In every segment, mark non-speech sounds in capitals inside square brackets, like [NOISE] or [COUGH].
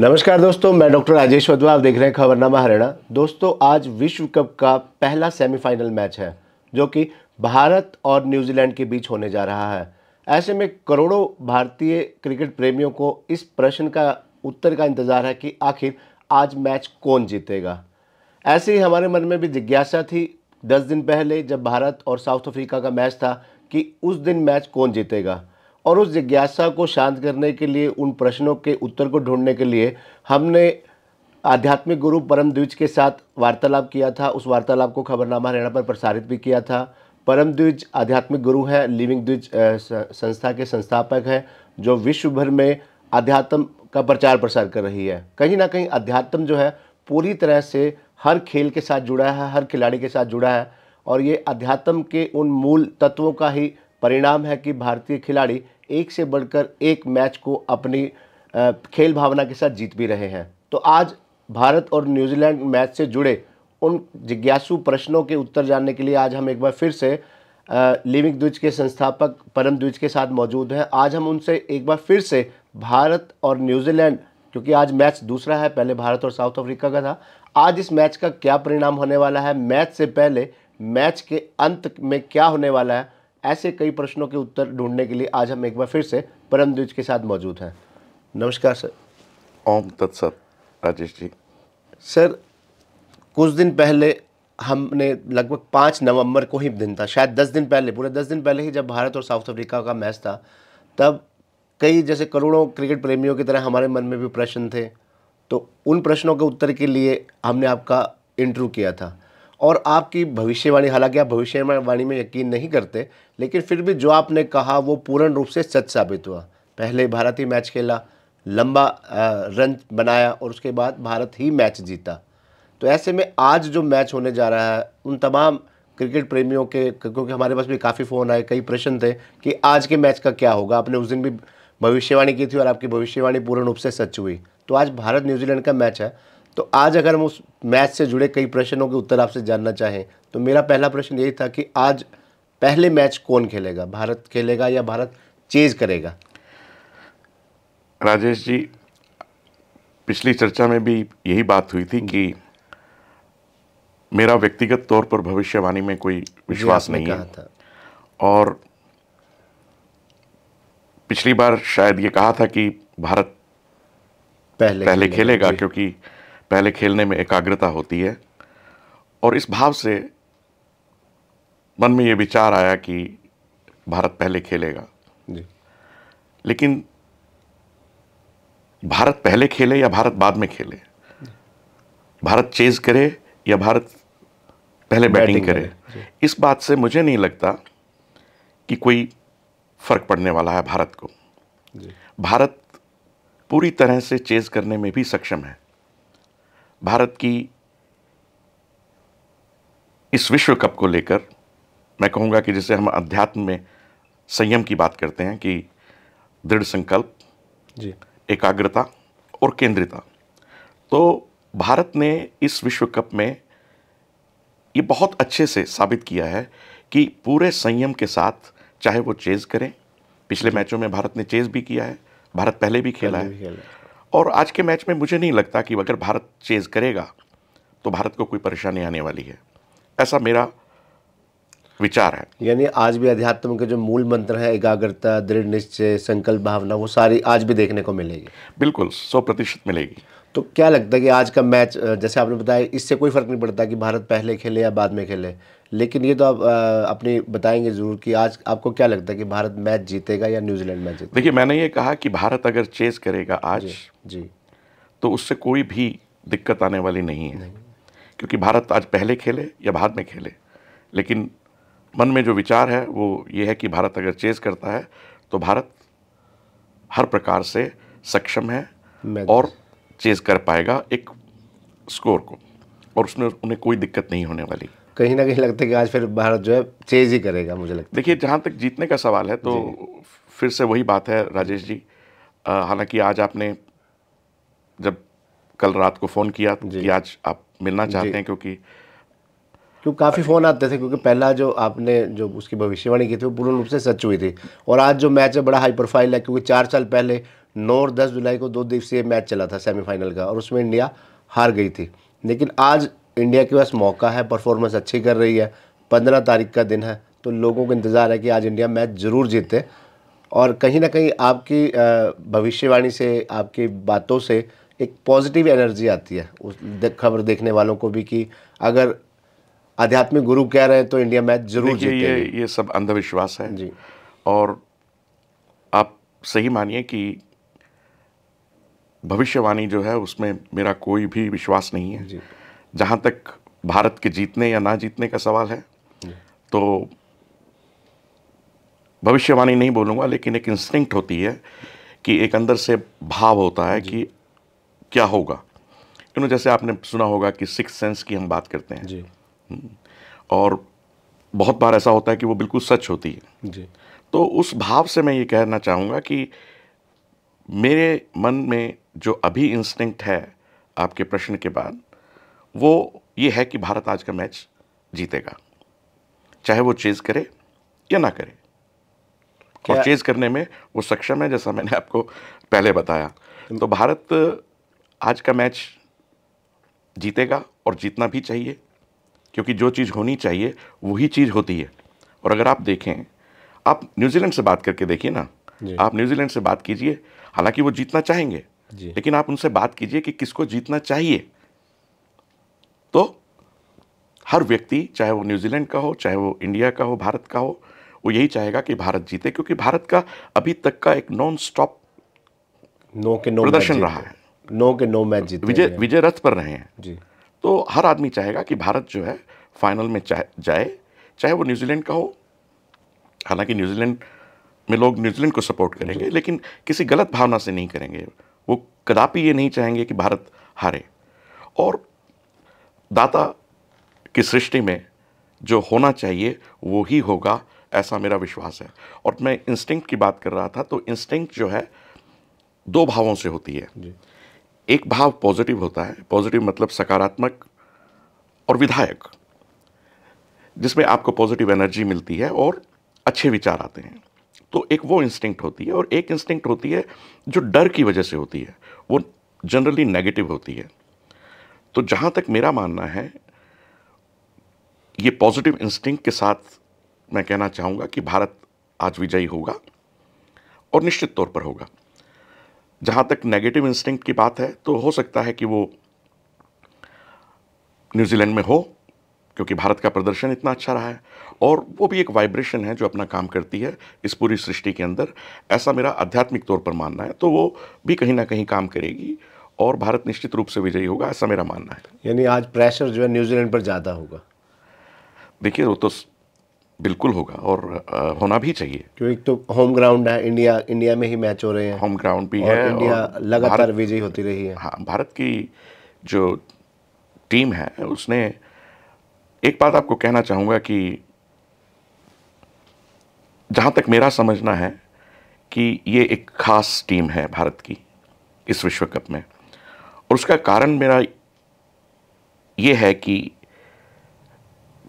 नमस्कार दोस्तों मैं डॉक्टर राजेश वधवा आप देख रहे हैं खबरनामा हरियाणा दोस्तों आज विश्व कप का पहला सेमीफाइनल मैच है जो कि भारत और न्यूजीलैंड के बीच होने जा रहा है ऐसे में करोड़ों भारतीय क्रिकेट प्रेमियों को इस प्रश्न का उत्तर का इंतज़ार है कि आखिर आज मैच कौन जीतेगा ऐसे ही हमारे मन में भी जिज्ञासा थी दस दिन पहले जब भारत और साउथ अफ्रीका का मैच था कि उस दिन मैच कौन जीतेगा और उस जिज्ञासा को शांत करने के लिए उन प्रश्नों के उत्तर को ढूंढने के लिए हमने आध्यात्मिक गुरु परम द्विज के साथ वार्तालाप किया था उस वार्तालाप को खबरनामा हरियाणा पर प्रसारित भी किया था परम द्विज आध्यात्मिक गुरु हैं लिविंग द्विज संस्था के संस्थापक हैं जो विश्व भर में अध्यात्म का प्रचार प्रसार कर रही है कहीं ना कहीं अध्यात्म जो है पूरी तरह से हर खेल के साथ जुड़ा है हर खिलाड़ी के साथ जुड़ा है और ये अध्यात्म के उन मूल तत्वों का ही परिणाम है कि भारतीय खिलाड़ी एक से बढ़कर एक मैच को अपनी खेल भावना के साथ जीत भी रहे हैं तो आज भारत और न्यूजीलैंड मैच से जुड़े उन जिज्ञासु प्रश्नों के उत्तर जानने के लिए आज हम एक बार फिर से लिविंग द्विज के संस्थापक परम द्विज के साथ मौजूद हैं आज हम उनसे एक बार फिर से भारत और न्यूजीलैंड क्योंकि आज मैच दूसरा है पहले भारत और साउथ अफ्रीका का था आज इस मैच का क्या परिणाम होने वाला है मैच से पहले मैच के अंत में क्या होने वाला है ऐसे कई प्रश्नों के उत्तर ढूंढने के लिए आज हम एक बार फिर से परम द्विज के साथ मौजूद हैं नमस्कार सर ओम तत्सत राजेश जी सर कुछ दिन पहले हमने लगभग पाँच नवंबर को ही दिन था शायद दस दिन पहले पूरे दस दिन पहले ही जब भारत और साउथ अफ्रीका का मैच था तब कई जैसे करोड़ों क्रिकेट प्रेमियों की तरह हमारे मन में भी प्रश्न थे तो उन प्रश्नों के उत्तर के लिए हमने आपका इंटरव्यू किया था और आपकी भविष्यवाणी हालांकि आप भविष्यवाणी में यकीन नहीं करते लेकिन फिर भी जो आपने कहा वो पूर्ण रूप से सच साबित हुआ पहले भारत ही मैच खेला लंबा रन बनाया और उसके बाद भारत ही मैच जीता तो ऐसे में आज जो मैच होने जा रहा है उन तमाम क्रिकेट प्रेमियों के क्योंकि हमारे पास भी काफ़ी फ़ोन आए कई प्रश्न थे कि आज के मैच का क्या होगा आपने उस दिन भी भविष्यवाणी की थी और आपकी भविष्यवाणी पूर्ण रूप से सच हुई तो आज भारत न्यूजीलैंड का मैच है तो आज अगर हम उस मैच से जुड़े कई प्रश्नों के उत्तर आपसे जानना चाहें तो मेरा पहला प्रश्न यही था कि आज पहले मैच कौन खेलेगा भारत खेलेगा या भारत चेज करेगा राजेश जी पिछली चर्चा में भी यही बात हुई थी हम्म। कि मेरा व्यक्तिगत तौर पर भविष्यवाणी में कोई विश्वास नहीं है था। और पिछली बार शायद ये कहा था कि भारत पहले, पहले खेलेगा क्योंकि पहले खेलने में एकाग्रता होती है और इस भाव से मन में ये विचार आया कि भारत पहले खेलेगा जी लेकिन भारत पहले खेले या भारत बाद में खेले भारत चेज करे या भारत पहले बैटिंग, बैटिंग करे इस बात से मुझे नहीं लगता कि कोई फर्क पड़ने वाला है भारत को भारत पूरी तरह से चेज करने में भी सक्षम है भारत की इस विश्व कप को लेकर मैं कहूँगा कि जैसे हम अध्यात्म में संयम की बात करते हैं कि दृढ़ संकल्प जी एकाग्रता और केंद्रिता तो भारत ने इस विश्व कप में ये बहुत अच्छे से साबित किया है कि पूरे संयम के साथ चाहे वो चेज़ करें पिछले मैचों में भारत ने चेज़ भी किया है भारत पहले भी खेला पहले है भी और आज के मैच में मुझे नहीं लगता कि अगर भारत चेज़ करेगा तो भारत को कोई परेशानी आने वाली है ऐसा मेरा विचार है यानी आज भी अध्यात्म के जो मूल मंत्र है एकाग्रता दृढ़ निश्चय संकल्प भावना वो सारी आज भी देखने को मिलेगी बिल्कुल सौ प्रतिशत मिलेगी तो क्या लगता है कि आज का मैच जैसे आपने बताया इससे कोई फ़र्क नहीं पड़ता कि भारत पहले खेले या बाद में खेले लेकिन ये तो आप अपनी बताएंगे ज़रूर कि आज आपको क्या लगता है कि भारत मैच जीतेगा या न्यूजीलैंड मैच जीतेगा देखिए मैंने ये कहा कि भारत अगर चेस करेगा आज जी, जी। तो उससे कोई भी दिक्कत आने वाली नहीं है नहीं। क्योंकि भारत आज पहले खेले या बाद में खेले लेकिन मन में जो विचार है वो ये है कि भारत अगर चेज करता है तो भारत हर प्रकार से सक्षम है और चेज कर पाएगा एक स्कोर को और उसमें उन्हें कोई दिक्कत नहीं होने वाली कहीं ना कहीं लगता है कि आज फिर भारत जो है चेज ही करेगा मुझे लगता है देखिए जहाँ तक जीतने का सवाल है तो फिर से वही बात है राजेश जी हालांकि आज आपने जब कल रात को फ़ोन किया कि आज आप मिलना चाहते हैं क्योंकि क्योंकि काफ़ी फ़ोन आते थे क्योंकि पहला जो आपने जो उसकी भविष्यवाणी की थी वो पूर्ण रूप से सच हुई थी और आज जो मैच है बड़ा हाई प्रोफाइल है क्योंकि चार साल पहले नौ और दस जुलाई को दो दिवसीय मैच चला था सेमीफाइनल का और उसमें इंडिया हार गई थी लेकिन आज इंडिया के पास मौका है परफॉर्मेंस अच्छी कर रही है पंद्रह तारीख का दिन है तो लोगों को इंतज़ार है कि आज इंडिया मैच ज़रूर जीते और कहीं ना कहीं आपकी भविष्यवाणी से आपकी बातों से एक पॉजिटिव एनर्जी आती है उस खबर देखने वालों को भी कि अगर आध्यात्मिक गुरु कह रहे हैं तो इंडिया मैच जरूर जीतेगी ये ये सब अंधविश्वास है जी और आप सही मानिए कि भविष्यवाणी जो है उसमें मेरा कोई भी विश्वास नहीं है जहाँ तक भारत के जीतने या ना जीतने का सवाल है तो भविष्यवाणी नहीं बोलूँगा लेकिन एक इंस्टिंक्ट होती है कि एक अंदर से भाव होता है कि क्या होगा क्यों जैसे आपने सुना होगा कि सिक्स सेंस की हम बात करते हैं जी हम्म। और बहुत बार ऐसा होता है कि वो बिल्कुल सच होती है जी तो उस भाव से मैं ये कहना चाहूँगा कि मेरे मन में जो अभी इंस्टिंक्ट है आपके प्रश्न के बाद वो ये है कि भारत आज का मैच जीतेगा चाहे वो चेज़ करे या ना करे और चेज़ करने में वो सक्षम है जैसा मैंने आपको पहले बताया तो भारत आज का मैच जीतेगा और जीतना भी चाहिए क्योंकि जो चीज़ होनी चाहिए वही चीज़ होती है और अगर आप देखें आप न्यूजीलैंड से बात करके देखिए ना आप न्यूजीलैंड से बात कीजिए हालांकि वो जीतना चाहेंगे लेकिन आप उनसे बात कीजिए कि किसको जीतना चाहिए तो हर व्यक्ति चाहे वो न्यूजीलैंड का हो चाहे वो इंडिया का हो भारत का हो वो यही चाहेगा कि भारत जीते क्योंकि भारत का अभी तक का एक नॉन स्टॉप नो के नो प्रदर्शन रहा है नो के नो मैच विजय विजय रथ पर रहे हैं जी तो हर आदमी चाहेगा कि भारत जो है फाइनल में जाए चाहे वो न्यूजीलैंड का हो हालांकि न्यूजीलैंड में लोग न्यूजीलैंड को सपोर्ट करेंगे लेकिन किसी गलत भावना से नहीं करेंगे वो कदापि ये नहीं चाहेंगे कि भारत हारे और दाता की सृष्टि में जो होना चाहिए वो ही होगा ऐसा मेरा विश्वास है और मैं इंस्टिंक्ट की बात कर रहा था तो इंस्टिंक्ट जो है दो भावों से होती है एक भाव पॉजिटिव होता है पॉजिटिव मतलब सकारात्मक और विधायक जिसमें आपको पॉजिटिव एनर्जी मिलती है और अच्छे विचार आते हैं तो एक वो इंस्टिंक्ट होती है और एक इंस्टिंक्ट होती है जो डर की वजह से होती है वो जनरली नेगेटिव होती है तो जहाँ तक मेरा मानना है ये पॉजिटिव इंस्टिंक्ट के साथ मैं कहना चाहूँगा कि भारत आज विजयी होगा और निश्चित तौर पर होगा जहाँ तक नेगेटिव इंस्टिंक्ट की बात है तो हो सकता है कि वो न्यूजीलैंड में हो क्योंकि भारत का प्रदर्शन इतना अच्छा रहा है और वो भी एक वाइब्रेशन है जो अपना काम करती है इस पूरी सृष्टि के अंदर ऐसा मेरा आध्यात्मिक तौर पर मानना है तो वो भी कहीं ना कहीं काम करेगी और भारत निश्चित रूप से विजयी होगा ऐसा मेरा मानना है यानी आज प्रेशर जो है न्यूजीलैंड पर ज़्यादा होगा देखिए वो तो बिल्कुल होगा और आ, होना भी चाहिए क्योंकि तो होम ग्राउंड है इंडिया इंडिया में ही मैच हो रहे हैं होम ग्राउंड भी है इंडिया लगातार विजयी होती रही है हाँ भारत की जो टीम है उसने एक बात आपको कहना चाहूँगा कि जहाँ तक मेरा समझना है कि ये एक ख़ास टीम है भारत की इस विश्व कप में और उसका कारण मेरा ये है कि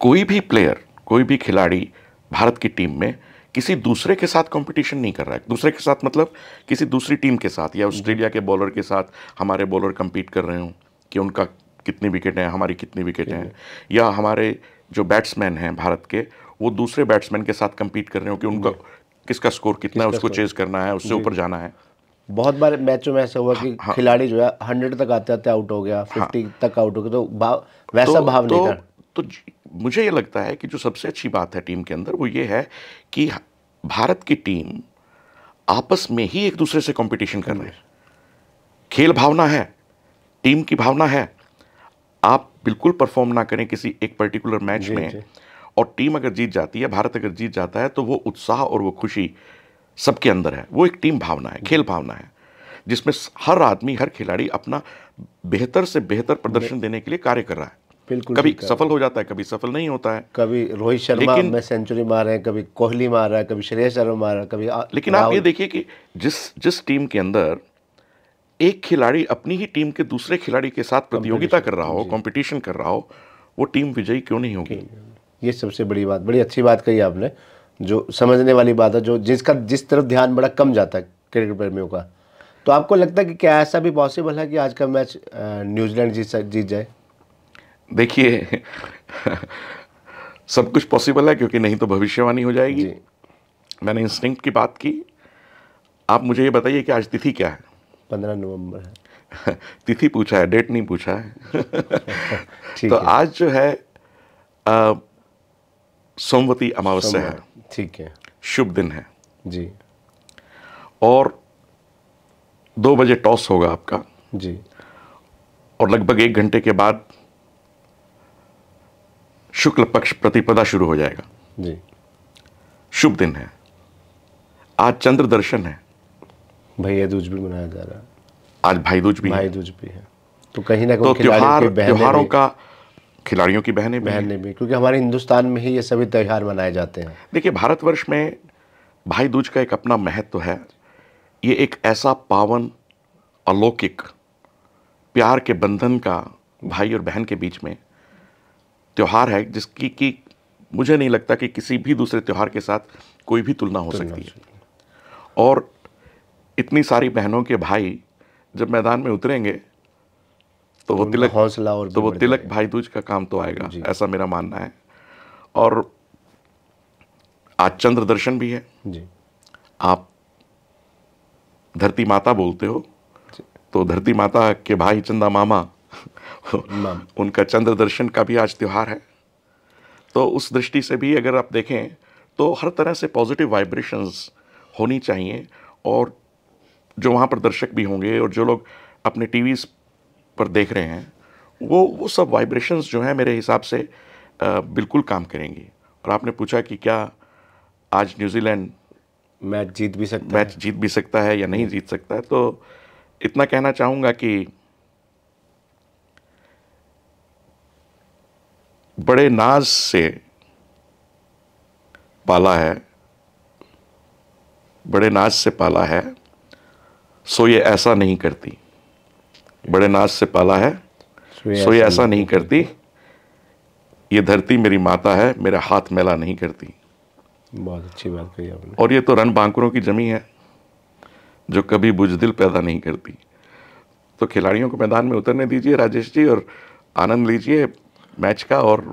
कोई भी प्लेयर कोई भी खिलाड़ी भारत की टीम में किसी दूसरे के साथ कंपटीशन नहीं कर रहा है दूसरे के साथ मतलब किसी दूसरी टीम के साथ या ऑस्ट्रेलिया के बॉलर के साथ हमारे बॉलर कम्पीट कर रहे हों कि उनका कितनी विकेटें हैं हमारी कितनी विकेटें हैं या हमारे जो बैट्समैन हैं भारत के वो दूसरे बैट्समैन के साथ कंपीट कर रहे हो कि उनका किसका स्कोर कितना है उसको चेज करना है उससे ऊपर जाना है बहुत बार मैचों में ऐसा हुआ कि हाँ, खिलाड़ी जो है हंड्रेड तक आते आते आउट हो गया फिफ्टी हाँ, तक आउट हो गया तो भाव वैसा तो, भाव नहीं तो, तो मुझे ये लगता है कि जो सबसे अच्छी बात है टीम के अंदर वो ये है कि भारत की टीम आपस में ही एक दूसरे से कंपटीशन कर रहे हैं हम्म। खेल भावना है टीम की भावना है आप बिल्कुल परफॉर्म ना करें किसी एक पर्टिकुलर मैच जी, में जी. और टीम अगर जीत जाती है भारत अगर जीत जाता है तो वो उत्साह और वो खुशी सबके अंदर है वो एक टीम भावना है खेल भावना है जिसमें हर आदमी हर खिलाड़ी अपना बेहतर से बेहतर प्रदर्शन देने के लिए कार्य कर रहा है बिल्कुल कभी सफल हो जाता है कभी सफल नहीं होता है कभी रोहित शर्मा में सेंचुरी मार रहे हैं कभी कोहली मार रहा है कभी श्रेय शर्मा मार रहा है कभी लेकिन आप ये देखिए कि जिस जिस टीम के अंदर एक खिलाड़ी अपनी ही टीम के दूसरे खिलाड़ी के साथ प्रतियोगिता कर रहा हो कंपटीशन कर रहा हो वो टीम विजयी क्यों नहीं होगी ये सबसे बड़ी बात बड़ी अच्छी बात कही आपने जो समझने वाली बात है जो जिसका जिस तरफ ध्यान बड़ा कम जाता है क्रिकेट प्रेमियों का तो आपको लगता है कि क्या ऐसा भी पॉसिबल है कि आज का मैच न्यूजीलैंड जीत जीत जाए देखिए सब कुछ पॉसिबल है क्योंकि नहीं तो भविष्यवाणी हो जाएगी मैंने इंस्टिंक्ट की बात की आप मुझे ये बताइए कि आज तिथि क्या है पंद्रह नवंबर है [LAUGHS] तिथि पूछा है डेट नहीं पूछा है [LAUGHS] तो है। आज जो है सोमवती अमावस्या है ठीक है शुभ दिन है जी और दो बजे टॉस होगा आपका जी और लगभग एक घंटे के बाद शुक्ल पक्ष प्रतिपदा शुरू हो जाएगा जी शुभ दिन है आज चंद्र दर्शन है भैया दूज भी मनाया जा रहा है आज भाई दूज भी भाई दूज भी है तो कहीं ना कहीं तो त्योहार त्योहारों का खिलाड़ियों की बहनें बहनें भी, भी क्योंकि हमारे हिंदुस्तान में ही ये सभी त्यौहार मनाए जाते हैं देखिए भारतवर्ष में भाई दूज का एक अपना महत्व है ये एक ऐसा पावन अलौकिक प्यार के बंधन का भाई और बहन के बीच में त्यौहार है जिसकी कि मुझे नहीं लगता कि किसी भी दूसरे त्यौहार के साथ कोई भी तुलना हो तुलना सकती है और इतनी सारी बहनों के भाई जब मैदान में उतरेंगे तो वो तो तिलक हौसला और तो वो तिलक भाई दूज का काम तो आएगा ऐसा मेरा मानना है और आज चंद्र दर्शन भी है जी आप धरती माता बोलते हो तो धरती माता के भाई चंदा मामा उनका चंद्र दर्शन का भी आज त्यौहार है तो उस दृष्टि से भी अगर आप देखें तो हर तरह से पॉजिटिव वाइब्रेशंस होनी चाहिए और जो वहाँ पर दर्शक भी होंगे और जो लोग अपने टी पर देख रहे हैं वो वो सब वाइब्रेशंस जो हैं मेरे हिसाब से आ, बिल्कुल काम करेंगी और आपने पूछा कि क्या आज न्यूजीलैंड मैच जीत भी सकता मैच जीत भी सकता है या नहीं जीत सकता है तो इतना कहना चाहूँगा कि बड़े नाज से पाला है बड़े नाज से पाला है सो ये ऐसा नहीं करती बड़े नाच से पाला है सो ये ऐसा नहीं करती ये धरती मेरी माता है मेरा हाथ मेला नहीं करती बहुत अच्छी बात कही आपने और ये तो रन बांकुरों की जमी है जो कभी बुजदिल पैदा नहीं करती तो खिलाड़ियों को मैदान में उतरने दीजिए राजेश जी और आनंद लीजिए मैच का और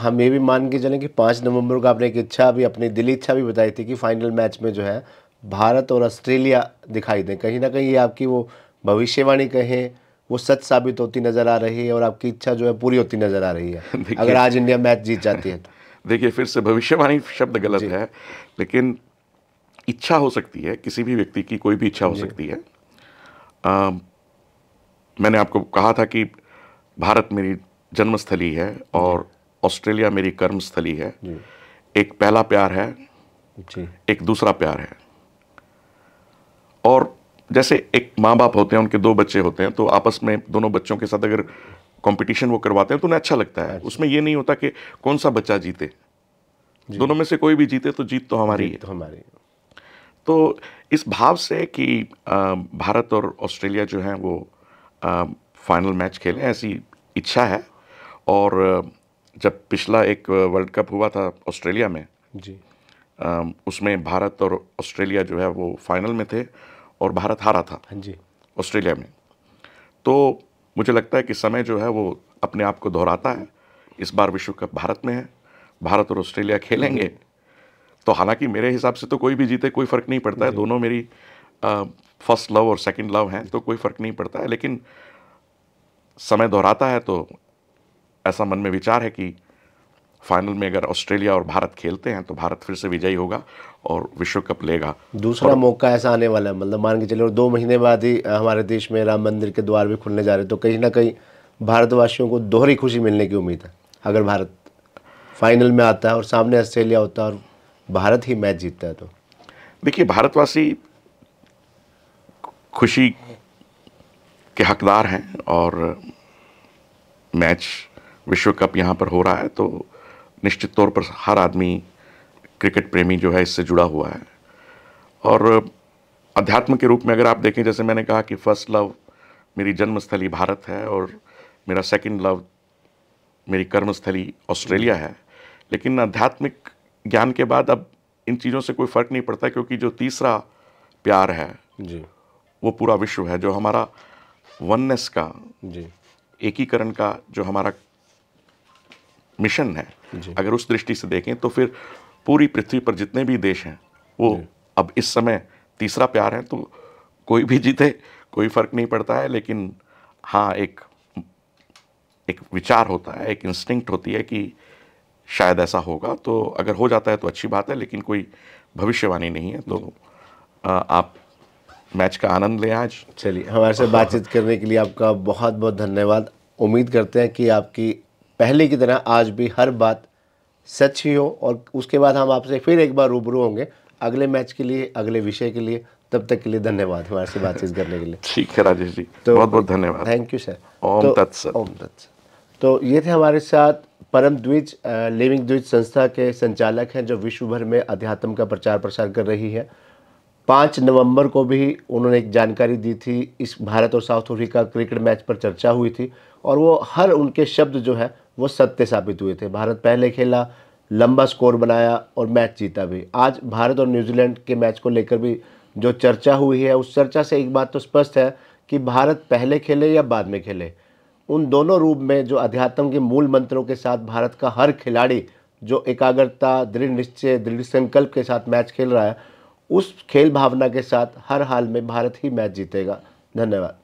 हम ये भी मान के चलें कि पाँच नवंबर को आपने एक इच्छा भी अपनी दिली इच्छा भी बताई थी कि फाइनल मैच में जो है भारत और ऑस्ट्रेलिया दिखाई दें कहीं ना कहीं ये आपकी वो भविष्यवाणी कहें वो सच साबित होती नज़र आ रही है और आपकी इच्छा जो है पूरी होती नज़र आ रही है [LAUGHS] अगर आज इंडिया मैच जीत जाती है तो [LAUGHS] देखिए फिर से भविष्यवाणी शब्द गलत है लेकिन इच्छा हो सकती है किसी भी व्यक्ति की कोई भी इच्छा हो सकती है आ, मैंने आपको कहा था कि भारत मेरी जन्मस्थली है और ऑस्ट्रेलिया मेरी कर्मस्थली है एक पहला प्यार है एक दूसरा प्यार है और जैसे एक माँ बाप होते हैं उनके दो बच्चे होते हैं तो आपस में दोनों बच्चों के साथ अगर कंपटीशन वो करवाते हैं तो उन्हें अच्छा लगता है अच्छा। उसमें ये नहीं होता कि कौन सा बच्चा जीते दोनों में से कोई भी जीते तो जीत तो हमारी जीत है तो हमारी तो इस भाव से कि भारत और ऑस्ट्रेलिया जो है वो फाइनल मैच खेलें ऐसी इच्छा है और जब पिछला एक वर्ल्ड कप हुआ था ऑस्ट्रेलिया में जी उसमें भारत और ऑस्ट्रेलिया जो है वो फाइनल में थे और भारत हारा था हाँ जी ऑस्ट्रेलिया में तो मुझे लगता है कि समय जो है वो अपने आप को दोहराता है इस बार विश्व कप भारत में है भारत और ऑस्ट्रेलिया खेलेंगे हम्म। तो हालांकि मेरे हिसाब से तो कोई भी जीते कोई फ़र्क नहीं पड़ता है दोनों मेरी फर्स्ट लव और सेकंड लव हैं तो कोई फ़र्क नहीं पड़ता है लेकिन समय दोहराता है तो ऐसा मन में विचार है कि फाइनल में अगर ऑस्ट्रेलिया और भारत खेलते हैं तो भारत फिर से विजयी होगा और विश्व कप लेगा दूसरा और... मौका ऐसा आने वाला है मतलब मान के चले और दो महीने बाद ही हमारे देश में राम मंदिर के द्वार भी खुलने जा रहे तो कहीं ना कहीं भारतवासियों को दोहरी खुशी मिलने की उम्मीद है अगर भारत फाइनल में आता है और सामने ऑस्ट्रेलिया होता है और भारत ही मैच जीतता है तो देखिए भारतवासी खुशी के हकदार हैं और मैच विश्व कप यहाँ पर हो रहा है तो निश्चित तौर पर हर आदमी क्रिकेट प्रेमी जो है इससे जुड़ा हुआ है और अध्यात्म के रूप में अगर आप देखें जैसे मैंने कहा कि फर्स्ट लव मेरी जन्मस्थली भारत है और मेरा सेकंड लव मेरी कर्मस्थली ऑस्ट्रेलिया है लेकिन आध्यात्मिक ज्ञान के बाद अब इन चीज़ों से कोई फ़र्क नहीं पड़ता क्योंकि जो तीसरा प्यार है जी वो पूरा विश्व है जो हमारा वननेस का जी एकीकरण का जो हमारा मिशन है अगर उस दृष्टि से देखें तो फिर पूरी पृथ्वी पर जितने भी देश हैं वो अब इस समय तीसरा प्यार है तो कोई भी जीते कोई फर्क नहीं पड़ता है लेकिन हाँ एक एक विचार होता है एक इंस्टिंक्ट होती है कि शायद ऐसा होगा तो अगर हो जाता है तो अच्छी बात है लेकिन कोई भविष्यवाणी नहीं है तो आ, आप मैच का आनंद लें आज चलिए हमारे से बातचीत करने के लिए आपका बहुत बहुत धन्यवाद उम्मीद करते हैं कि आपकी पहले की तरह आज भी हर बात सच ही हो और उसके बाद हम आपसे फिर एक बार रूबरू होंगे अगले मैच के लिए अगले विषय के लिए तब तक के लिए धन्यवाद हमारे से बातचीत करने के लिए ठीक है राजेश जी तो बहुत बहुत धन्यवाद थैंक यू सर ओम तो तत्सत ओम तत्सत तो ये थे हमारे साथ परम द्विज लिविंग द्विज संस्था के संचालक हैं जो विश्व भर में अध्यात्म का प्रचार प्रसार कर रही है पाँच नवंबर को भी उन्होंने एक जानकारी दी थी इस भारत और साउथ अफ्रीका क्रिकेट मैच पर चर्चा हुई थी और वो हर उनके शब्द जो है वो सत्य साबित हुए थे भारत पहले खेला लंबा स्कोर बनाया और मैच जीता भी आज भारत और न्यूजीलैंड के मैच को लेकर भी जो चर्चा हुई है उस चर्चा से एक बात तो स्पष्ट है कि भारत पहले खेले या बाद में खेले उन दोनों रूप में जो अध्यात्म के मूल मंत्रों के साथ भारत का हर खिलाड़ी जो एकाग्रता दृढ़ निश्चय दृढ़ संकल्प के साथ मैच खेल रहा है उस खेल भावना के साथ हर हाल में भारत ही मैच जीतेगा धन्यवाद